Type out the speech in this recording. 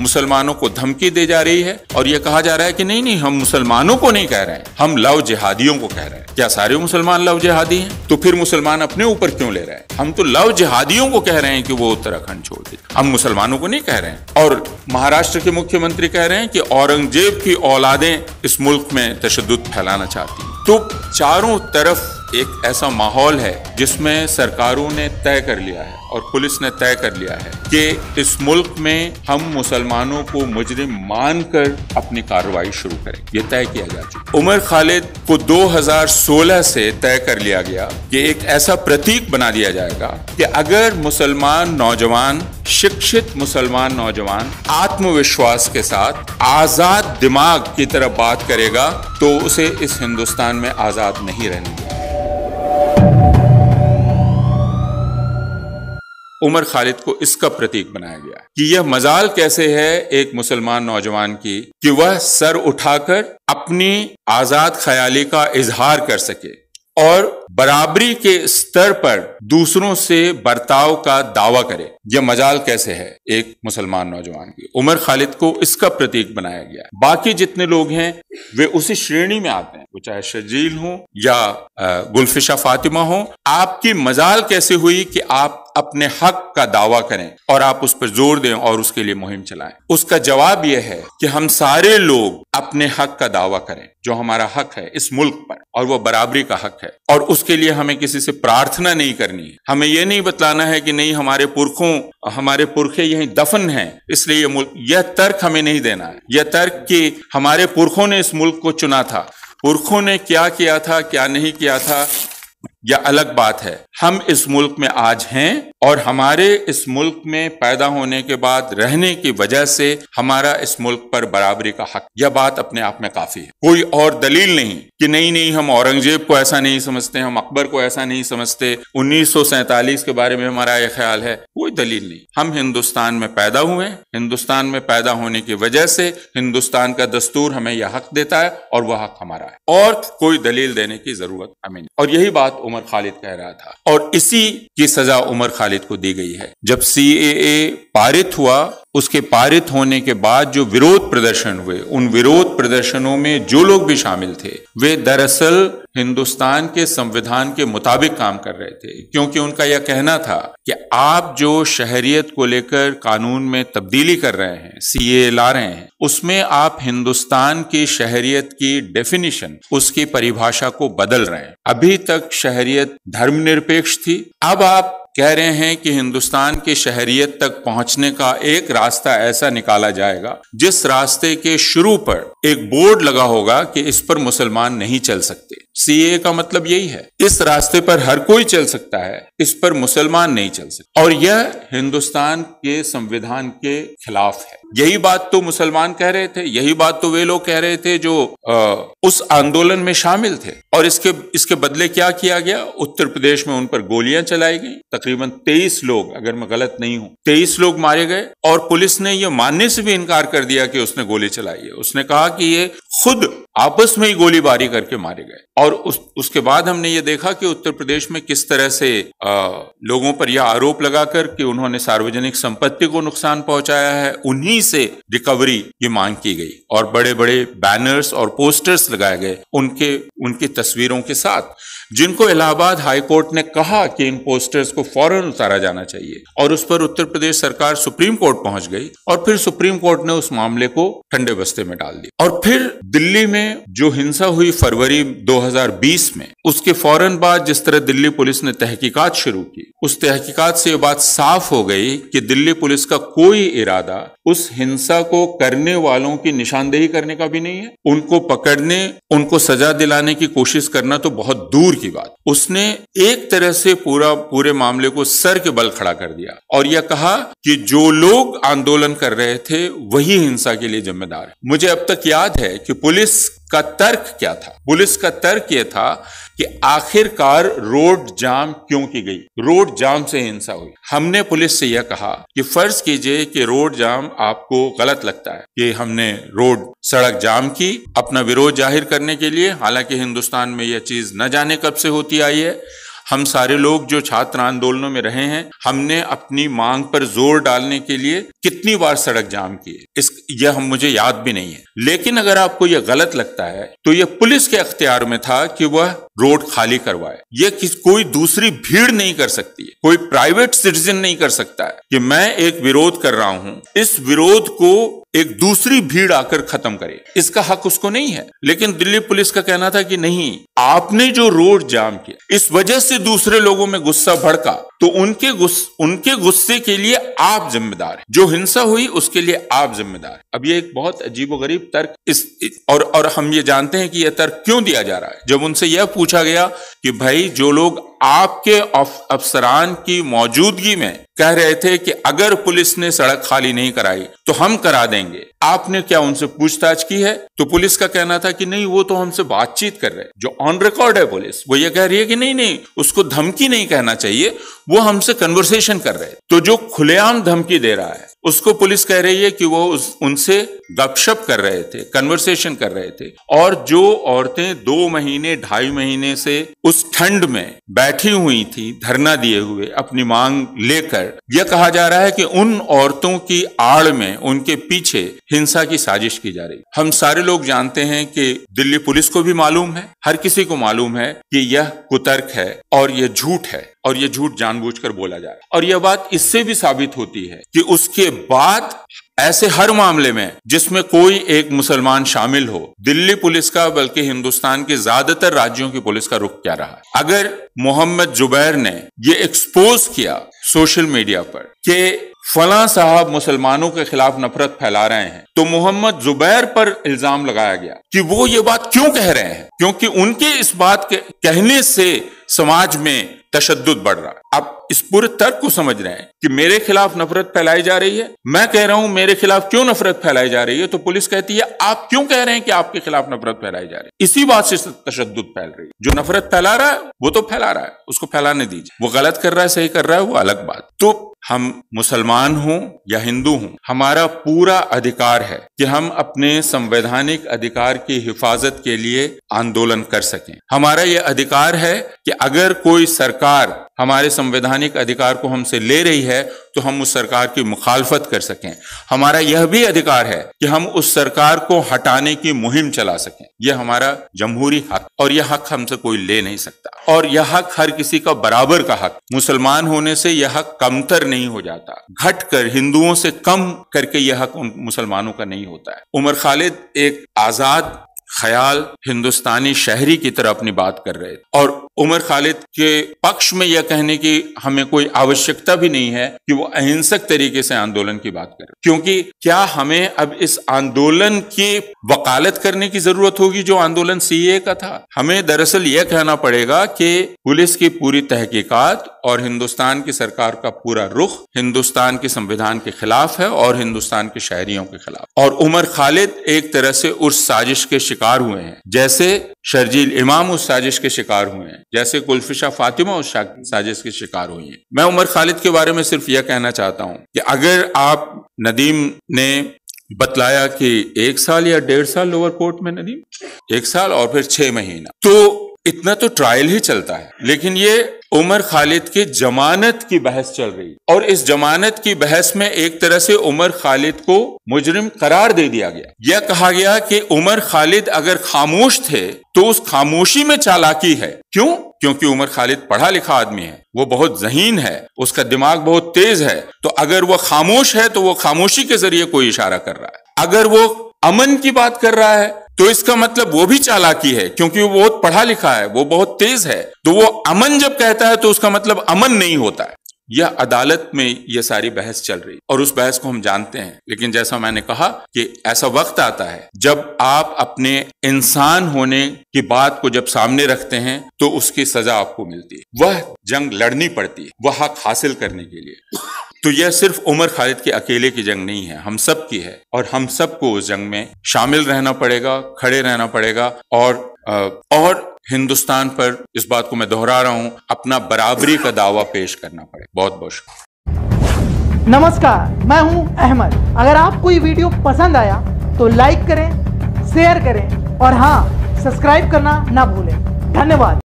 मुसलमानों को धमकी दे जा रही है और ये कहा जा रहा है कि नहीं नहीं हम मुसलमानों को नहीं कह रहे हैं हम लव जिहादियों को कह रहे हैं क्या सारे मुसलमान लव जिहादी हैं तो फिर मुसलमान अपने ऊपर क्यों ले रहे हैं हम तो लव जिहादियों को कह रहे हैं कि वो उत्तराखंड छोड़ दे हम मुसलमानों को नहीं कह रहे हैं और महाराष्ट्र के मुख्यमंत्री कह रहे हैं कि औरंगजेब की औलादें इस मुल्क में तशद फैलाना चाहती तो चारों तरफ एक ऐसा माहौल है जिसमें सरकारों ने तय कर लिया है और पुलिस ने तय कर लिया है कि इस मुल्क में हम मुसलमानों को मुजरिम मानकर अपनी कार्रवाई शुरू करें यह तय किया जा चुका उमर खालिद को 2016 से तय कर लिया गया कि एक ऐसा प्रतीक बना दिया जाएगा कि अगर मुसलमान नौजवान शिक्षित मुसलमान नौजवान आत्मविश्वास के साथ आजाद दिमाग की तरफ बात करेगा तो उसे इस हिंदुस्तान में आजाद नहीं रहने दिया उमर खालिद को इसका प्रतीक बनाया गया कि यह मजाल कैसे है एक मुसलमान नौजवान की कि वह सर उठाकर अपनी आजाद ख्याली का इजहार कर सके और बराबरी के स्तर पर दूसरों से बर्ताव का दावा करे यह मजाल कैसे है एक मुसलमान नौजवान की उमर खालिद को इसका प्रतीक बनाया गया बाकी जितने लोग हैं वे उसी श्रेणी में आते हैं वो चाहे शजील हो या गुलफिशा फातिमा हो आपकी मजाल कैसे हुई कि आप अपने हक का दावा करें और आप उस पर जोर दें और उसके लिए मुहिम चलाएं उसका जवाब यह है कि हम सारे लोग अपने हक का दावा करें जो हमारा हक है इस मुल्क पर और वो बराबरी का हक है और उसके लिए हमें किसी से प्रार्थना नहीं करनी है हमें यह नहीं बतलाना है कि नहीं हमारे पुरखों हमारे पुरखे यही दफन है इसलिए यह मुल्क यह तर्क हमें नहीं देना है यह तर्क कि हमारे पुरखों ने इस मुल्क को चुना था पुरखों ने क्या किया था क्या नहीं किया था यह अलग बात है हम इस मुल्क में आज हैं और हमारे इस मुल्क में पैदा होने के बाद रहने की वजह से हमारा इस मुल्क पर बराबरी का हक यह बात अपने आप में काफी है कोई और दलील नहीं कि नहीं नहीं हम औरंगजेब को ऐसा नहीं समझते हम अकबर को ऐसा नहीं समझते उन्नीस के बारे में हमारा यह ख्याल है कोई दलील नहीं हम हिंदुस्तान में पैदा हुए हिंदुस्तान में पैदा होने की वजह से हिंदुस्तान का दस्तूर हमें यह हक देता है और वह हक हमारा है और कोई दलील देने की जरूरत हमें नहीं और यही बात उमर खालिद कह रहा था और इसी की सजा उमर खालिद को दी गई है जब सी पारित हुआ उसके पारित होने के बाद जो विरोध प्रदर्शन हुए उन विरोध प्रदर्शनों में जो लोग भी शामिल थे वे दरअसल हिंदुस्तान के संविधान के मुताबिक काम कर रहे थे क्योंकि उनका यह कहना था कि आप जो शहरियत को लेकर कानून में तब्दीली कर रहे हैं सीए ला रहे हैं उसमें आप हिंदुस्तान की शहरियत की डेफिनेशन उसकी परिभाषा को बदल रहे हैं अभी तक शहरियत धर्मनिरपेक्ष थी अब आप कह रहे हैं कि हिंदुस्तान की शहरियत तक पहुंचने का एक रास्ता ऐसा निकाला जाएगा जिस रास्ते के शुरू पर एक बोर्ड लगा होगा कि इस पर मुसलमान नहीं चल सकते ए का मतलब यही है इस रास्ते पर हर कोई चल सकता है इस पर मुसलमान नहीं चल सकते और यह हिंदुस्तान के संविधान के खिलाफ है यही बात तो मुसलमान कह रहे थे यही बात तो वे लोग कह रहे थे जो आ, उस आंदोलन में शामिल थे और इसके इसके बदले क्या किया गया उत्तर प्रदेश में उन पर गोलियां चलाई गई तकरीबन 23 लोग अगर मैं गलत नहीं हूं 23 लोग मारे गए और पुलिस ने यह मानने से भी इनकार कर दिया कि उसने गोली चलाई है उसने कहा कि ये खुद आपस में ही गोलीबारी करके मारे गए और उस उसके बाद हमने ये देखा कि उत्तर प्रदेश में किस तरह से आ, लोगों पर यह आरोप लगाकर कि उन्होंने सार्वजनिक संपत्ति को नुकसान पहुंचाया है उन्हीं से रिकवरी की मांग की गई और बड़े बड़े बैनर्स और पोस्टर्स लगाए गए उनके उनकी तस्वीरों के साथ जिनको इलाहाबाद हाईकोर्ट ने कहा कि इन पोस्टर्स को को फौरन उतारा जाना चाहिए और उस पर उत्तर प्रदेश सरकार सुप्रीम कोर्ट पहुंच गई और फिर सुप्रीम कोर्ट ने उस मामले को ठंडे बस्ते में डाल दिया और फिर दिल्ली में जो हिंसा हुई फरवरी 2020 में उसके फौरन बाद जिस तरह दिल्ली पुलिस ने तहकीकात शुरू की उस तहकीकात से ये बात साफ हो गई कि दिल्ली पुलिस का कोई इरादा उस हिंसा को करने वालों की निशानदेही करने का भी नहीं है उनको पकड़ने उनको सजा दिलाने की कोशिश करना तो बहुत दूर की बात उसने एक तरह से पूरा पूरे मामले मामले को सर के बल खड़ा कर दिया और यह कहा कि जो लोग आंदोलन कर रहे थे वही हिंसा के लिए जिम्मेदार है मुझे अब तक याद है कि पुलिस का तर्क क्या था पुलिस का तर्क यह था कि आखिरकार रोड जाम क्यों की गई रोड जाम से हिंसा हुई हमने पुलिस से यह कहा कि फर्ज कीजिए कि रोड जाम आपको गलत लगता है कि हमने रोड सड़क जाम की अपना विरोध जाहिर करने के लिए हालांकि हिंदुस्तान में यह चीज न जाने कब से होती आई है हम सारे लोग जो छात्र आंदोलनों में रहे हैं हमने अपनी मांग पर जोर डालने के लिए कितनी बार सड़क जाम किए इस यह हम मुझे याद भी नहीं है लेकिन अगर आपको यह गलत लगता है तो यह पुलिस के अख्तियार में था कि वह रोड खाली करवाए यह कोई दूसरी भीड़ नहीं कर सकती है कोई प्राइवेट सिटीजन नहीं कर सकता है कि मैं एक विरोध कर रहा हूं इस विरोध को एक दूसरी भीड़ आकर खत्म करे इसका हक उसको नहीं है लेकिन दिल्ली पुलिस का कहना था कि नहीं आपने जो रोड जाम किया इस वजह से दूसरे लोगों में गुस्सा भड़का तो उनके गुस, उनके गुस्से के लिए आप जिम्मेदार हैं जो हिंसा हुई उसके लिए आप जिम्मेदार अब ये एक बहुत गरीब तर्क इस और और हम ये जानते हैं कि यह तर्क क्यों दिया जा रहा है जब उनसे यह पूछा गया कि भाई जो लोग आपके अफसरान की मौजूदगी में कह रहे थे कि अगर पुलिस ने सड़क खाली नहीं कराई तो हम करा देंगे आपने क्या उनसे पूछताछ की है तो पुलिस का कहना था कि नहीं वो तो हमसे बातचीत कर रहे जो ऑन रिकॉर्ड है पुलिस वो ये कह रही है कि नहीं नहीं उसको धमकी नहीं कहना चाहिए वो हमसे कन्वर्सेशन कर रहे तो जो खुलेआम धमकी दे रहा है उसको पुलिस कह रही है कि वो उस, उनसे गपशप कर रहे थे कन्वर्सेशन कर रहे थे और जो औरतें दो महीने ढाई महीने से उस ठंड में बैठी हुई थी धरना दिए हुए अपनी मांग लेकर यह कहा जा रहा है कि उन औरतों की आड़ में उनके पीछे हिंसा की साजिश की जा रही है हम सारे लोग जानते हैं कि दिल्ली पुलिस को भी मालूम है हर किसी को मालूम है कि यह कुतर्क है और यह झूठ है और यह झूठ जानबूझकर बोला जाए और यह बात इससे भी साबित होती है कि उसके बाद ऐसे हर मामले में जिसमें कोई एक मुसलमान शामिल हो दिल्ली पुलिस का बल्कि हिंदुस्तान के ज्यादातर राज्यों की पुलिस का रुख क्या रहा अगर मोहम्मद जुबैर ने ये एक्सपोज किया सोशल मीडिया पर कि फला साहब मुसलमानों के खिलाफ नफरत फैला रहे हैं तो मोहम्मद जुबैर पर इल्जाम लगाया गया कि वो ये बात क्यों कह रहे हैं क्योंकि उनके इस बात के कहने से समाज में तशद बढ़ रहा है आप इस पूरे तर्क को समझ रहे हैं कि मेरे खिलाफ नफरत फैलाई जा रही है मैं कह रहा हूं मेरे खिलाफ क्यों नफरत फैलाई जा रही है तो पुलिस कहती है आप क्यों कह रहे हैं कि आपके खिलाफ नफरत फैलाई जा रही है इसी बात से तशद फैल रही है जो नफरत फैला रहा है वो तो फैला रहा है उसको फैलाने दीजिए वो गलत कर रहा है सही कर रहा है वो अलग बात तो हम मुसलमान हों या हिंदू हों हमारा पूरा अधिकार है कि हम अपने संवैधानिक अधिकार की हिफाजत के लिए आंदोलन कर सकें हमारा यह अधिकार है कि अगर कोई सरकार हमारे संवैधानिक अधिकार को हमसे ले रही है तो हम उस सरकार की मुखालफत कर सकें हमारा यह भी अधिकार है कि हम उस सरकार को हटाने की मुहिम चला सकें यह हमारा जमहूरी हक और यह हक हमसे कोई ले नहीं सकता और यह हक हर किसी का बराबर का हक मुसलमान होने से यह हक कमतर नहीं हो जाता घट कर हिंदुओं से कम करके यह हक मुसलमानों का नहीं होता है उमर खालिद एक आजाद ख्याल हिंदुस्तानी शहरी की तरह अपनी बात कर रहे थे और उमर खालिद के पक्ष में यह कहने की हमें कोई आवश्यकता भी नहीं है कि वो अहिंसक तरीके से आंदोलन की बात करें क्योंकि क्या हमें अब इस आंदोलन की वकालत करने की जरूरत होगी जो आंदोलन सीए का था हमें दरअसल यह कहना पड़ेगा कि पुलिस की पूरी तहकीकात और हिंदुस्तान की सरकार का पूरा रुख हिंदुस्तान के संविधान के खिलाफ है और हिंदुस्तान के शहरियों के खिलाफ और उमर खालिद एक तरह से उस साजिश के शिकार शिकार हुए हैं जैसे शर्जील इमाम उस साजिश के शिकार हुए हैं जैसे कुल्फिशा फातिमा उस साजिश के शिकार हुई हैं मैं उमर खालिद के बारे में सिर्फ यह कहना चाहता हूं कि अगर आप नदीम ने बतलाया कि एक साल या डेढ़ साल लोअर कोर्ट में नदीम एक साल और फिर छह महीना तो इतना तो ट्रायल ही चलता है लेकिन ये उमर खालिद की जमानत की बहस चल रही और इस जमानत की बहस में एक तरह से उमर खालिद को मुजरिम करार दे दिया गया यह कहा गया कि उमर खालिद अगर खामोश थे तो उस खामोशी में चालाकी है क्यों क्योंकि उमर खालिद पढ़ा लिखा आदमी है वो बहुत जहीन है उसका दिमाग बहुत तेज है तो अगर वो खामोश है तो वो खामोशी के जरिए कोई इशारा कर रहा है अगर वो अमन की बात कर रहा है तो इसका मतलब वो भी चालाकी है क्योंकि वो बहुत पढ़ा लिखा है वो बहुत तेज है तो वो अमन जब कहता है तो उसका मतलब अमन नहीं होता है यह अदालत में यह सारी बहस चल रही और उस बहस को हम जानते हैं लेकिन जैसा मैंने कहा कि ऐसा वक्त आता है जब आप अपने इंसान होने की बात को जब सामने रखते हैं तो उसकी सजा आपको मिलती है वह जंग लड़नी पड़ती है वह हक हासिल करने के लिए तो यह सिर्फ उमर खालिद के अकेले की जंग नहीं है हम सब की है और हम सबको उस जंग में शामिल रहना पड़ेगा खड़े रहना पड़ेगा और और हिंदुस्तान पर इस बात को मैं दोहरा रहा हूं अपना बराबरी का दावा पेश करना पड़ेगा बहुत बहुत शुक्रिया नमस्कार मैं हूं अहमद अगर आपको ये वीडियो पसंद आया तो लाइक करें शेयर करें और हाँ सब्सक्राइब करना ना भूलें धन्यवाद